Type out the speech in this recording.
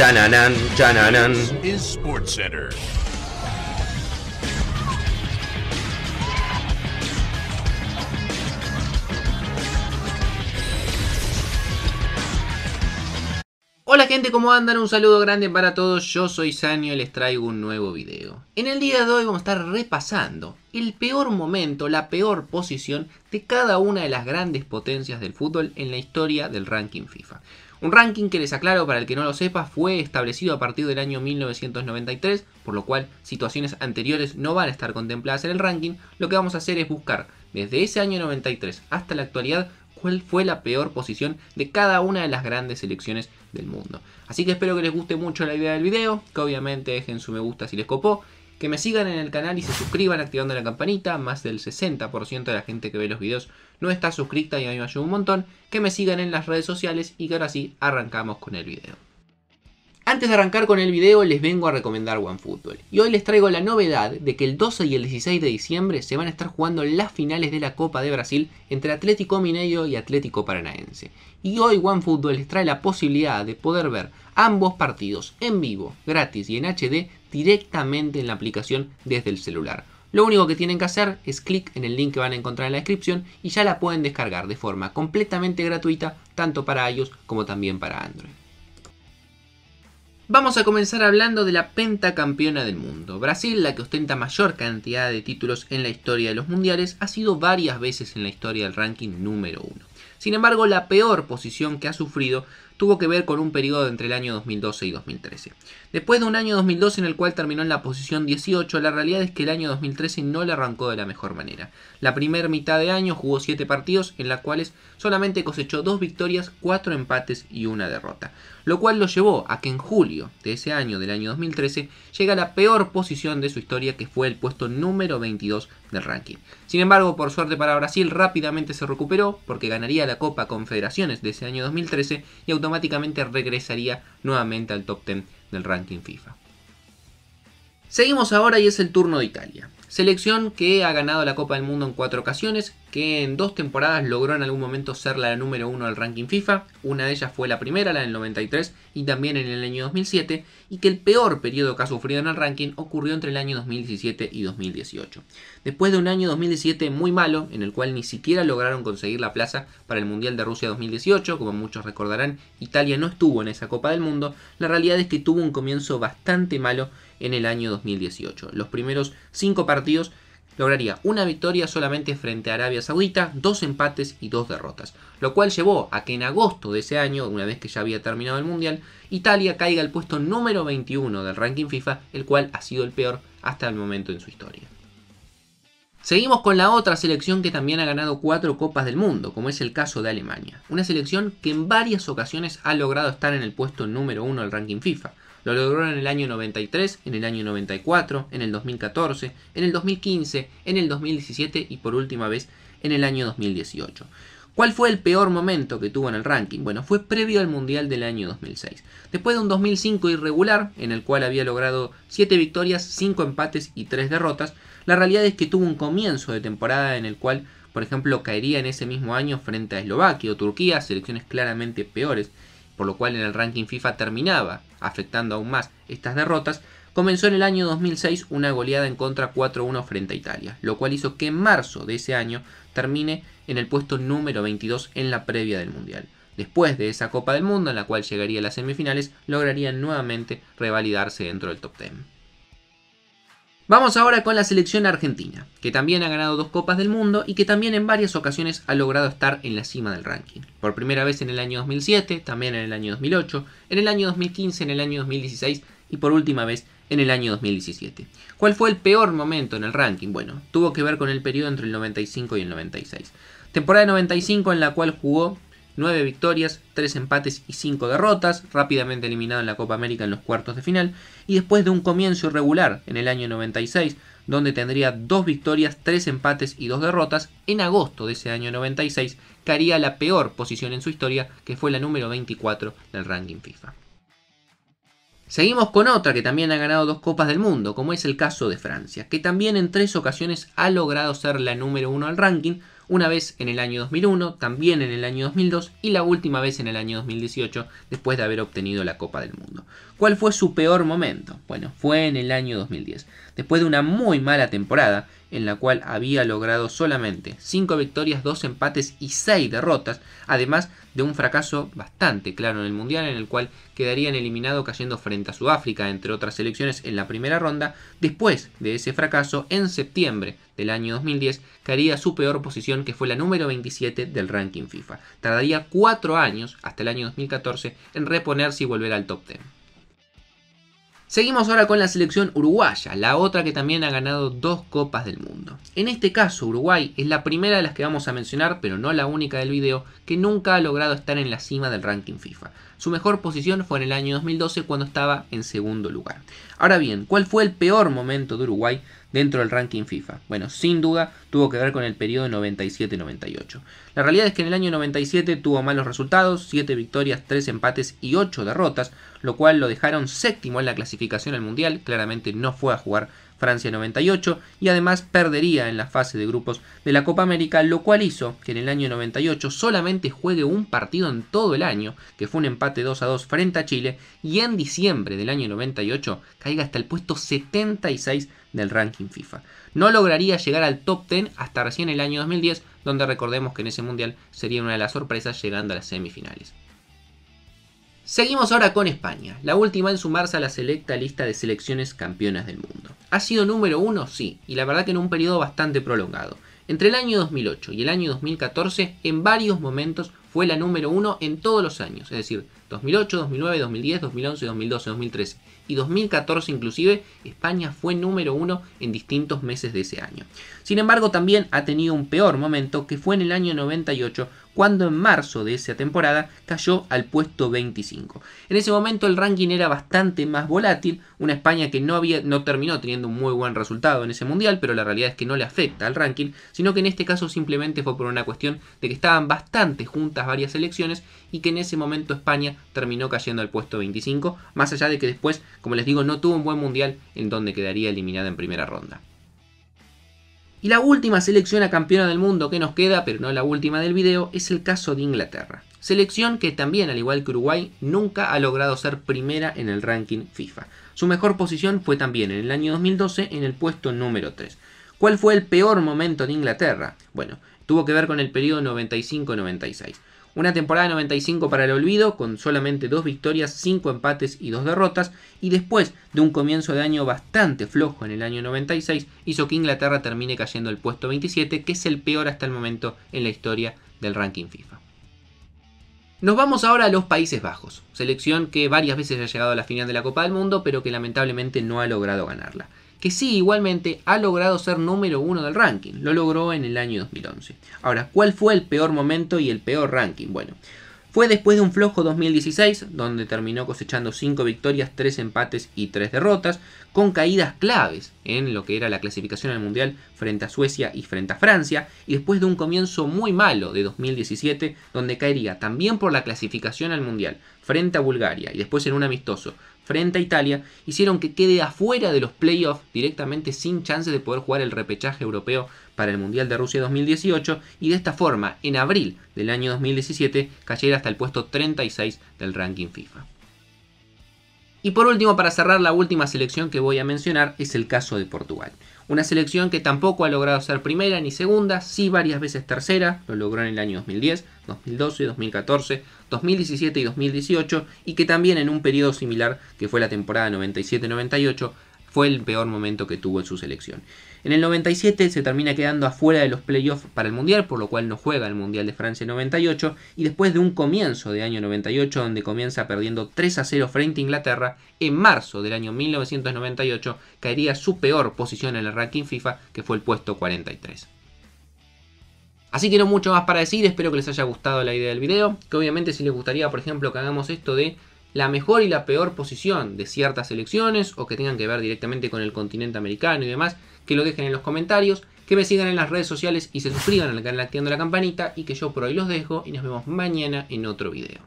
Chananan, chananan. Hola gente, ¿cómo andan? Un saludo grande para todos, yo soy Sanio y les traigo un nuevo video. En el día de hoy vamos a estar repasando el peor momento, la peor posición de cada una de las grandes potencias del fútbol en la historia del ranking FIFA. Un ranking que les aclaro para el que no lo sepa fue establecido a partir del año 1993, por lo cual situaciones anteriores no van a estar contempladas en el ranking. Lo que vamos a hacer es buscar desde ese año 93 hasta la actualidad cuál fue la peor posición de cada una de las grandes selecciones del mundo. Así que espero que les guste mucho la idea del video, que obviamente dejen su me gusta si les copó que me sigan en el canal y se suscriban activando la campanita. Más del 60% de la gente que ve los videos no está suscrita y a mí me ayuda un montón. Que me sigan en las redes sociales y que ahora sí arrancamos con el video. Antes de arrancar con el video les vengo a recomendar OneFootball y hoy les traigo la novedad de que el 12 y el 16 de diciembre se van a estar jugando las finales de la Copa de Brasil entre Atlético Mineiro y Atlético Paranaense. Y hoy OneFootball les trae la posibilidad de poder ver ambos partidos en vivo, gratis y en HD directamente en la aplicación desde el celular. Lo único que tienen que hacer es clic en el link que van a encontrar en la descripción y ya la pueden descargar de forma completamente gratuita tanto para iOS como también para Android. Vamos a comenzar hablando de la pentacampeona del mundo. Brasil, la que ostenta mayor cantidad de títulos en la historia de los mundiales, ha sido varias veces en la historia del ranking número uno. Sin embargo, la peor posición que ha sufrido tuvo que ver con un periodo entre el año 2012 y 2013. Después de un año 2012 en el cual terminó en la posición 18, la realidad es que el año 2013 no le arrancó de la mejor manera. La primera mitad de año jugó 7 partidos en las cuales solamente cosechó 2 victorias, 4 empates y una derrota, lo cual lo llevó a que en julio de ese año, del año 2013, llega a la peor posición de su historia que fue el puesto número 22 del ranking. Sin embargo, por suerte para Brasil rápidamente se recuperó porque ganaría la Copa Confederaciones de ese año 2013 y automáticamente automáticamente regresaría nuevamente al top 10 del ranking FIFA. Seguimos ahora y es el turno de Italia. Selección que ha ganado la Copa del Mundo en cuatro ocasiones, que en dos temporadas logró en algún momento ser la número uno del ranking FIFA, una de ellas fue la primera, la del 93, y también en el año 2007, y que el peor periodo que ha sufrido en el ranking ocurrió entre el año 2017 y 2018. Después de un año 2017 muy malo, en el cual ni siquiera lograron conseguir la plaza para el Mundial de Rusia 2018, como muchos recordarán, Italia no estuvo en esa Copa del Mundo, la realidad es que tuvo un comienzo bastante malo en el año 2018. Los primeros cinco partidos lograría una victoria solamente frente a Arabia Saudita, dos empates y dos derrotas, lo cual llevó a que en agosto de ese año, una vez que ya había terminado el Mundial, Italia caiga al puesto número 21 del ranking FIFA, el cual ha sido el peor hasta el momento en su historia. Seguimos con la otra selección que también ha ganado cuatro copas del mundo, como es el caso de Alemania. Una selección que en varias ocasiones ha logrado estar en el puesto número uno del ranking FIFA. Lo logró en el año 93, en el año 94, en el 2014, en el 2015, en el 2017 y por última vez en el año 2018. ¿Cuál fue el peor momento que tuvo en el ranking? Bueno, fue previo al Mundial del año 2006. Después de un 2005 irregular, en el cual había logrado 7 victorias, 5 empates y 3 derrotas, la realidad es que tuvo un comienzo de temporada en el cual, por ejemplo, caería en ese mismo año frente a Eslovaquia o Turquía, selecciones claramente peores, por lo cual en el ranking FIFA terminaba afectando aún más estas derrotas, comenzó en el año 2006 una goleada en contra 4-1 frente a Italia, lo cual hizo que en marzo de ese año termine en el puesto número 22 en la previa del Mundial. Después de esa Copa del Mundo, en la cual llegaría a las semifinales, lograría nuevamente revalidarse dentro del top 10. Vamos ahora con la selección argentina, que también ha ganado dos Copas del Mundo y que también en varias ocasiones ha logrado estar en la cima del ranking. Por primera vez en el año 2007, también en el año 2008, en el año 2015, en el año 2016 y por última vez en el año 2017. ¿Cuál fue el peor momento en el ranking? Bueno, tuvo que ver con el periodo entre el 95 y el 96. Temporada 95 en la cual jugó 9 victorias, 3 empates y 5 derrotas, rápidamente eliminado en la Copa América en los cuartos de final, y después de un comienzo irregular en el año 96, donde tendría 2 victorias, 3 empates y 2 derrotas, en agosto de ese año 96 caería la peor posición en su historia, que fue la número 24 del ranking FIFA. Seguimos con otra que también ha ganado dos Copas del Mundo, como es el caso de Francia, que también en tres ocasiones ha logrado ser la número uno al ranking, una vez en el año 2001, también en el año 2002 y la última vez en el año 2018 después de haber obtenido la Copa del Mundo. ¿Cuál fue su peor momento? Bueno, fue en el año 2010, después de una muy mala temporada en la cual había logrado solamente 5 victorias, 2 empates y 6 derrotas, además de un fracaso bastante claro en el Mundial en el cual quedarían eliminados cayendo frente a Sudáfrica, entre otras selecciones, en la primera ronda. Después de ese fracaso, en septiembre del año 2010, caería su peor posición que fue la número 27 del ranking FIFA. Tardaría 4 años, hasta el año 2014, en reponerse y volver al top 10. Seguimos ahora con la selección uruguaya, la otra que también ha ganado dos copas del mundo. En este caso, Uruguay es la primera de las que vamos a mencionar, pero no la única del video, que nunca ha logrado estar en la cima del ranking FIFA. Su mejor posición fue en el año 2012 cuando estaba en segundo lugar. Ahora bien, ¿cuál fue el peor momento de Uruguay dentro del ranking FIFA? Bueno, sin duda tuvo que ver con el periodo 97-98. La realidad es que en el año 97 tuvo malos resultados, 7 victorias, 3 empates y 8 derrotas, lo cual lo dejaron séptimo en la clasificación al Mundial, claramente no fue a jugar Francia 98 y además perdería en la fase de grupos de la Copa América, lo cual hizo que en el año 98 solamente juegue un partido en todo el año, que fue un empate 2 a 2 frente a Chile, y en diciembre del año 98 caiga hasta el puesto 76 del ranking FIFA. No lograría llegar al top 10 hasta recién el año 2010, donde recordemos que en ese mundial sería una de las sorpresas llegando a las semifinales. Seguimos ahora con España, la última en sumarse a la selecta lista de selecciones campeonas del mundo. ¿Ha sido número uno? Sí, y la verdad que en un periodo bastante prolongado. Entre el año 2008 y el año 2014, en varios momentos fue la número uno en todos los años, es decir, 2008, 2009, 2010, 2011, 2012, 2013 y 2014 inclusive, España fue número uno en distintos meses de ese año. Sin embargo, también ha tenido un peor momento que fue en el año 98 cuando en marzo de esa temporada cayó al puesto 25. En ese momento el ranking era bastante más volátil, una España que no, había, no terminó teniendo un muy buen resultado en ese mundial, pero la realidad es que no le afecta al ranking, sino que en este caso simplemente fue por una cuestión de que estaban bastante juntas varias selecciones y que en ese momento España terminó cayendo al puesto 25, más allá de que después, como les digo, no tuvo un buen mundial en donde quedaría eliminada en primera ronda. Y la última selección a campeona del mundo que nos queda, pero no la última del video, es el caso de Inglaterra. Selección que también, al igual que Uruguay, nunca ha logrado ser primera en el ranking FIFA. Su mejor posición fue también en el año 2012 en el puesto número 3. ¿Cuál fue el peor momento de Inglaterra? Bueno, tuvo que ver con el periodo 95-96. Una temporada 95 para el olvido, con solamente dos victorias, cinco empates y dos derrotas, y después de un comienzo de año bastante flojo en el año 96, hizo que Inglaterra termine cayendo el puesto 27, que es el peor hasta el momento en la historia del ranking FIFA. Nos vamos ahora a los Países Bajos, selección que varias veces ha llegado a la final de la Copa del Mundo, pero que lamentablemente no ha logrado ganarla que sí igualmente ha logrado ser número uno del ranking. Lo logró en el año 2011. Ahora, ¿cuál fue el peor momento y el peor ranking? Bueno, fue después de un flojo 2016, donde terminó cosechando 5 victorias, 3 empates y 3 derrotas, con caídas claves en lo que era la clasificación al Mundial frente a Suecia y frente a Francia, y después de un comienzo muy malo de 2017, donde caería también por la clasificación al Mundial frente a Bulgaria y después en un amistoso frente a Italia hicieron que quede afuera de los playoffs directamente sin chance de poder jugar el repechaje europeo para el Mundial de Rusia 2018 y de esta forma en abril del año 2017 cayera hasta el puesto 36 del ranking FIFA. Y por último, para cerrar, la última selección que voy a mencionar es el caso de Portugal. Una selección que tampoco ha logrado ser primera ni segunda, sí varias veces tercera, lo logró en el año 2010, 2012, 2014, 2017 y 2018, y que también en un periodo similar que fue la temporada 97-98, fue el peor momento que tuvo en su selección. En el 97 se termina quedando afuera de los playoffs para el Mundial, por lo cual no juega el Mundial de Francia en 98, y después de un comienzo de año 98 donde comienza perdiendo 3 a 0 frente a Inglaterra, en marzo del año 1998 caería su peor posición en el ranking FIFA, que fue el puesto 43. Así que no mucho más para decir, espero que les haya gustado la idea del video, que obviamente si les gustaría por ejemplo que hagamos esto de la mejor y la peor posición de ciertas selecciones o que tengan que ver directamente con el continente americano y demás, que lo dejen en los comentarios, que me sigan en las redes sociales y se suscriban al canal activando la campanita y que yo por hoy los dejo y nos vemos mañana en otro video.